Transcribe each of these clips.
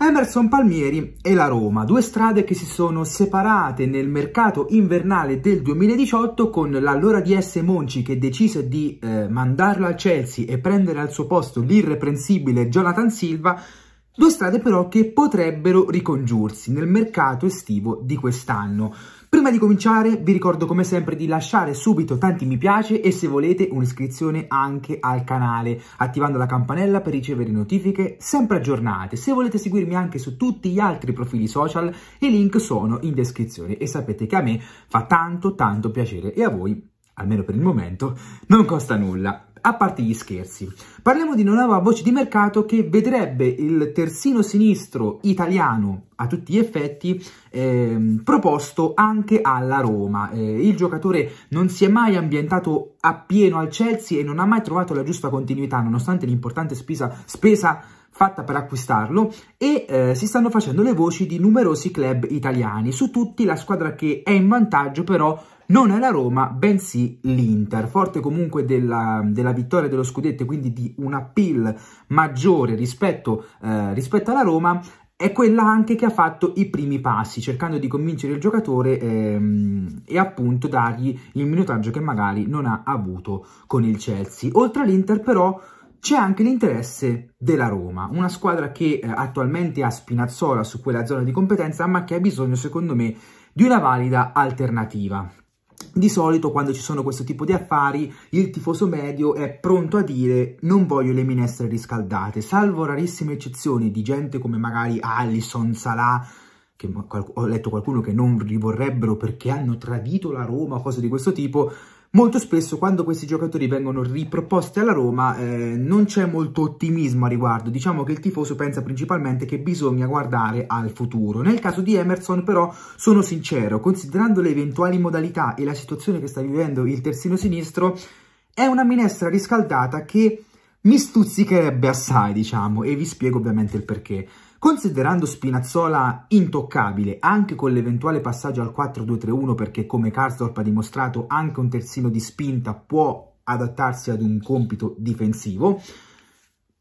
Emerson Palmieri e la Roma, due strade che si sono separate nel mercato invernale del 2018 con l'allora DS Monci che decise di eh, mandarlo al Chelsea e prendere al suo posto l'irreprensibile Jonathan Silva Due strade però che potrebbero ricongiursi nel mercato estivo di quest'anno. Prima di cominciare vi ricordo come sempre di lasciare subito tanti mi piace e se volete un'iscrizione anche al canale attivando la campanella per ricevere notifiche sempre aggiornate. Se volete seguirmi anche su tutti gli altri profili social i link sono in descrizione e sapete che a me fa tanto tanto piacere e a voi, almeno per il momento, non costa nulla. A parte gli scherzi, parliamo di una nuova voce di mercato che vedrebbe il terzino sinistro italiano a tutti gli effetti eh, proposto anche alla Roma. Eh, il giocatore non si è mai ambientato appieno al Chelsea e non ha mai trovato la giusta continuità nonostante l'importante spesa, spesa fatta per acquistarlo e eh, si stanno facendo le voci di numerosi club italiani, su tutti la squadra che è in vantaggio però non è la Roma, bensì l'Inter, forte comunque della, della vittoria dello scudetto e quindi di un appeal maggiore rispetto, eh, rispetto alla Roma, è quella anche che ha fatto i primi passi, cercando di convincere il giocatore ehm, e appunto dargli il minutaggio che magari non ha avuto con il Chelsea. Oltre all'Inter però c'è anche l'interesse della Roma, una squadra che eh, attualmente ha Spinazzola su quella zona di competenza ma che ha bisogno secondo me di una valida alternativa. Di solito quando ci sono questo tipo di affari il tifoso medio è pronto a dire non voglio le minestre riscaldate, salvo rarissime eccezioni di gente come magari Allison, Salah, che ho letto qualcuno che non li vorrebbero perché hanno tradito la Roma, o cose di questo tipo, Molto spesso quando questi giocatori vengono riproposti alla Roma eh, non c'è molto ottimismo a riguardo, diciamo che il tifoso pensa principalmente che bisogna guardare al futuro. Nel caso di Emerson però sono sincero, considerando le eventuali modalità e la situazione che sta vivendo il terzino sinistro, è una minestra riscaldata che mi stuzzicherebbe assai, diciamo, e vi spiego ovviamente il perché. Considerando Spinazzola intoccabile anche con l'eventuale passaggio al 4-2-3-1 perché come Karsdorp ha dimostrato anche un terzino di spinta può adattarsi ad un compito difensivo,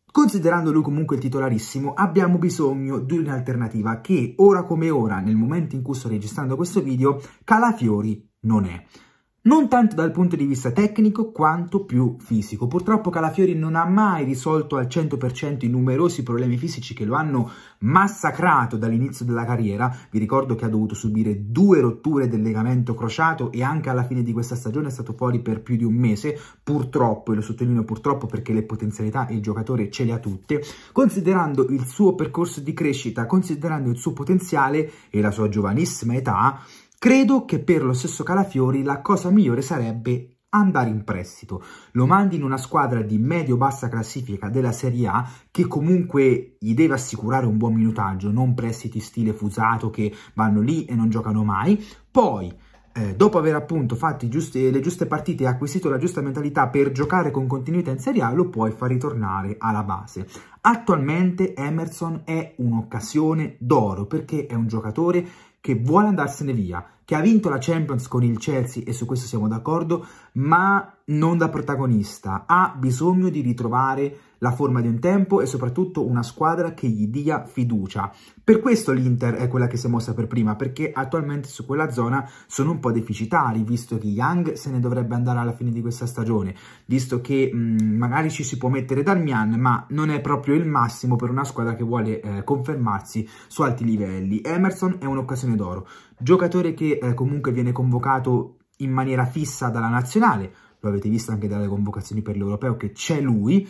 Considerando lui comunque il titolarissimo, abbiamo bisogno di un'alternativa che, ora come ora, nel momento in cui sto registrando questo video, Calafiori non è non tanto dal punto di vista tecnico quanto più fisico. Purtroppo Calafiori non ha mai risolto al 100% i numerosi problemi fisici che lo hanno massacrato dall'inizio della carriera. Vi ricordo che ha dovuto subire due rotture del legamento crociato e anche alla fine di questa stagione è stato fuori per più di un mese, purtroppo, e lo sottolineo purtroppo perché le potenzialità il giocatore ce le ha tutte, considerando il suo percorso di crescita, considerando il suo potenziale e la sua giovanissima età, Credo che per lo stesso Calafiori la cosa migliore sarebbe andare in prestito. Lo mandi in una squadra di medio-bassa classifica della Serie A che comunque gli deve assicurare un buon minutaggio, non prestiti stile fusato che vanno lì e non giocano mai. Poi, eh, dopo aver appunto fatto giusti, le giuste partite e acquisito la giusta mentalità per giocare con continuità in Serie A, lo puoi far ritornare alla base. Attualmente Emerson è un'occasione d'oro perché è un giocatore che vuole andarsene via, che ha vinto la Champions con il Chelsea e su questo siamo d'accordo, ma non da protagonista, ha bisogno di ritrovare la forma di un tempo e soprattutto una squadra che gli dia fiducia. Per questo l'Inter è quella che si è mossa per prima, perché attualmente su quella zona sono un po' deficitari, visto che Young se ne dovrebbe andare alla fine di questa stagione, visto che mh, mm, magari ci si può mettere Darmian, ma non è proprio il massimo per una squadra che vuole eh, confermarsi su alti livelli. Emerson è un'occasione d'oro, giocatore che eh, comunque viene convocato in maniera fissa dalla nazionale, lo avete visto anche dalle convocazioni per l'Europeo che c'è lui,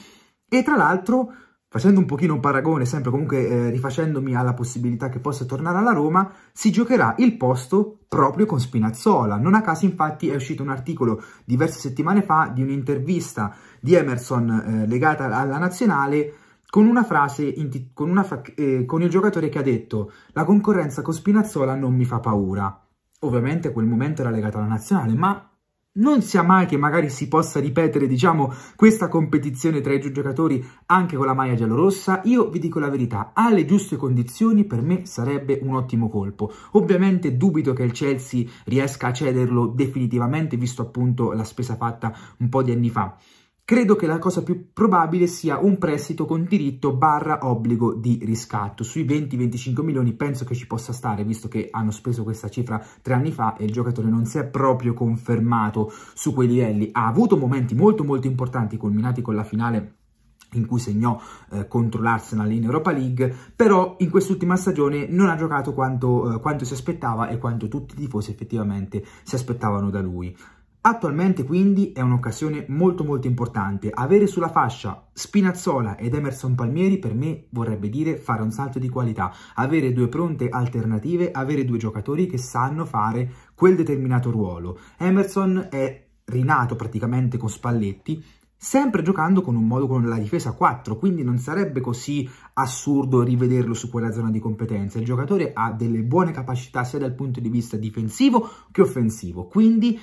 e tra l'altro, facendo un pochino un paragone, sempre comunque eh, rifacendomi alla possibilità che possa tornare alla Roma, si giocherà il posto proprio con Spinazzola. Non a caso infatti è uscito un articolo diverse settimane fa di un'intervista di Emerson eh, legata alla nazionale con una frase, con, una eh, con il giocatore che ha detto «La concorrenza con Spinazzola non mi fa paura». Ovviamente a quel momento era legata alla nazionale, ma non sia mai che magari si possa ripetere, diciamo, questa competizione tra i due giocatori anche con la maglia giallorossa, io vi dico la verità, alle giuste condizioni per me sarebbe un ottimo colpo. Ovviamente dubito che il Chelsea riesca a cederlo definitivamente, visto appunto la spesa fatta un po' di anni fa credo che la cosa più probabile sia un prestito con diritto barra obbligo di riscatto. Sui 20-25 milioni penso che ci possa stare, visto che hanno speso questa cifra tre anni fa e il giocatore non si è proprio confermato su quei livelli. Ha avuto momenti molto molto importanti culminati con la finale in cui segnò eh, contro l'Arsenal in Europa League, però in quest'ultima stagione non ha giocato quanto, eh, quanto si aspettava e quanto tutti i tifosi effettivamente si aspettavano da lui. Attualmente quindi è un'occasione molto molto importante. Avere sulla fascia Spinazzola ed Emerson Palmieri per me vorrebbe dire fare un salto di qualità, avere due pronte alternative, avere due giocatori che sanno fare quel determinato ruolo. Emerson è rinato praticamente con Spalletti, sempre giocando con un modulo con la difesa 4, quindi non sarebbe così assurdo rivederlo su quella zona di competenza. Il giocatore ha delle buone capacità sia dal punto di vista difensivo che offensivo, quindi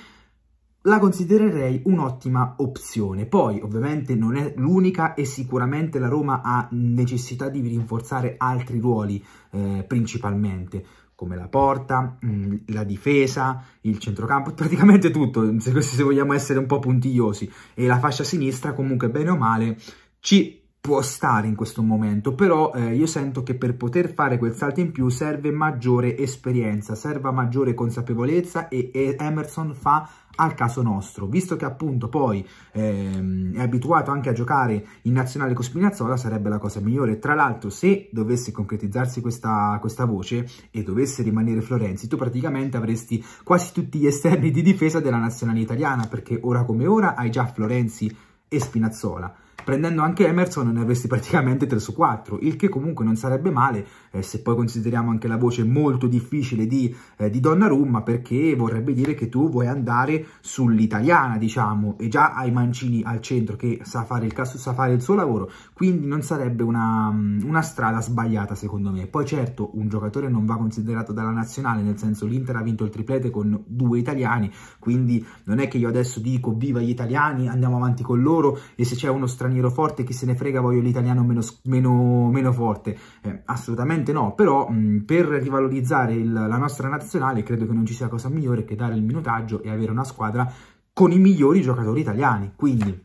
la considererei un'ottima opzione. Poi ovviamente non è l'unica e sicuramente la Roma ha necessità di rinforzare altri ruoli eh, principalmente come la porta, mm, la difesa, il centrocampo, praticamente tutto, se, se vogliamo essere un po' puntigliosi, e la fascia sinistra comunque bene o male ci può stare in questo momento, però eh, io sento che per poter fare quel salto in più serve maggiore esperienza, serve maggiore consapevolezza e, e Emerson fa al caso nostro, visto che appunto poi ehm, è abituato anche a giocare in nazionale con Spinazzola sarebbe la cosa migliore, tra l'altro se dovesse concretizzarsi questa, questa voce e dovesse rimanere Florenzi tu praticamente avresti quasi tutti gli esterni di difesa della nazionale italiana perché ora come ora hai già Florenzi e Spinazzola, prendendo anche Emerson ne avresti praticamente 3 su 4, il che comunque non sarebbe male eh, se poi consideriamo anche la voce molto difficile di, eh, di Donnarumma perché vorrebbe dire che tu vuoi andare sull'italiana diciamo e già hai Mancini al centro che sa fare il, caso, sa fare il suo lavoro, quindi non sarebbe una, mm, una strada sbagliata secondo me. Poi certo un giocatore non va considerato dalla nazionale, nel senso l'Inter ha vinto il triplete con due italiani, quindi non è che io adesso dico viva gli italiani, andiamo avanti con loro e se c'è uno straniero straniero forte, chi se ne frega, voglio l'italiano meno, meno, meno forte. Eh, assolutamente no, però mh, per rivalorizzare il, la nostra nazionale credo che non ci sia cosa migliore che dare il minutaggio e avere una squadra con i migliori giocatori italiani. Quindi,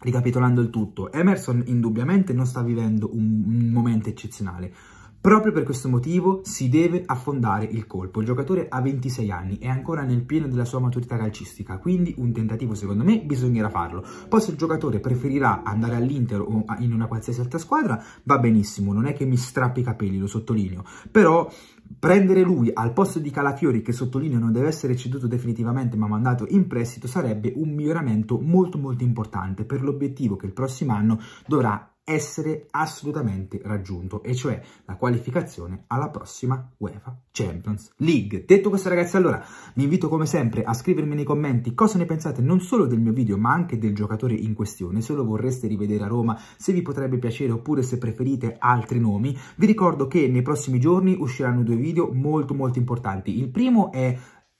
ricapitolando il tutto, Emerson indubbiamente non sta vivendo un, un momento eccezionale. Proprio per questo motivo si deve affondare il colpo. Il giocatore ha 26 anni, è ancora nel pieno della sua maturità calcistica, quindi un tentativo secondo me bisognerà farlo. Poi se il giocatore preferirà andare all'Inter o in una qualsiasi altra squadra, va benissimo, non è che mi strappi i capelli, lo sottolineo. Però prendere lui al posto di Calafiori, che sottolineo non deve essere ceduto definitivamente ma mandato in prestito, sarebbe un miglioramento molto molto importante per l'obiettivo che il prossimo anno dovrà essere assolutamente raggiunto, e cioè la qualificazione alla prossima UEFA Champions League. Detto questo ragazzi, allora vi invito come sempre a scrivermi nei commenti cosa ne pensate non solo del mio video ma anche del giocatore in questione, se lo vorreste rivedere a Roma, se vi potrebbe piacere oppure se preferite altri nomi. Vi ricordo che nei prossimi giorni usciranno due video molto molto importanti. Il primo è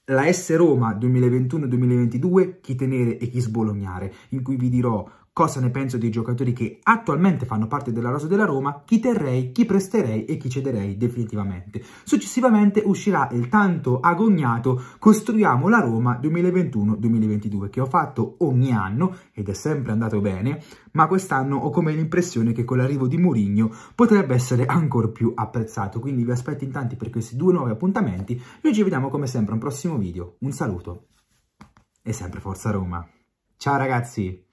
la S Roma 2021-2022, chi tenere e chi sbolognare, in cui vi dirò cosa ne penso dei giocatori che attualmente fanno parte della rosa della Roma, chi terrei, chi presterei e chi cederei definitivamente. Successivamente uscirà il tanto agognato Costruiamo la Roma 2021-2022 che ho fatto ogni anno ed è sempre andato bene, ma quest'anno ho come l'impressione che con l'arrivo di Mourinho potrebbe essere ancora più apprezzato, quindi vi aspetto in tanti per questi due nuovi appuntamenti. Noi ci vediamo come sempre a un prossimo video, un saluto e sempre Forza Roma. Ciao ragazzi!